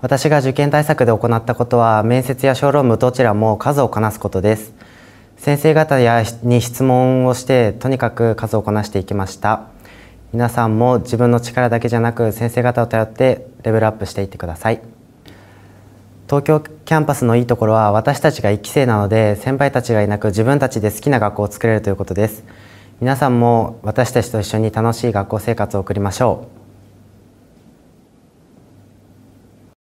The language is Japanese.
私が受験対策で行ったことは面接や小論文どちらも数をこなすことです先生方やに質問をしてとにかく数をこなしていきました皆さんも自分の力だけじゃなく先生方を頼ってレベルアップしていってください東京キャンパスのいいところは私たちが1期生なので先輩たちがいなく自分たちで好きな学校を作れるということです皆さんも私たちと一緒に楽しい学校生活を送りましょう